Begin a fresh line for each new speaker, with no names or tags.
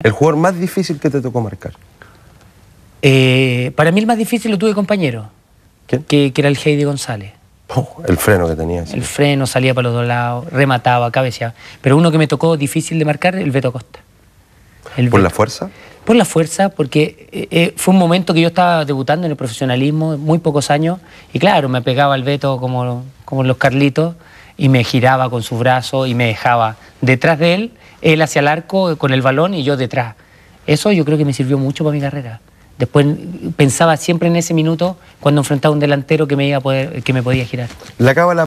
¿El jugador más difícil que te tocó marcar? Eh, para mí el más difícil lo tuve compañero. Que, era el Heidi González. Oh,
el freno que tenía. El
freno, salía para los dos lados, remataba, cabeceaba. Pero uno que me tocó difícil de marcar, el Beto Costa. ¿Por la fuerza? Por la fuerza, porque eh, eh, fue un momento que yo estaba debutando en el profesionalismo, muy pocos años, y claro, me pegaba el Beto como, como los Carlitos, y me giraba con su brazo y me dejaba detrás de él, él hacia el arco eh, con el balón y yo detrás. Eso yo creo que me sirvió mucho para mi carrera. Después pensaba siempre en ese minuto cuando enfrentaba a un delantero que me, iba a poder, que me podía girar.
La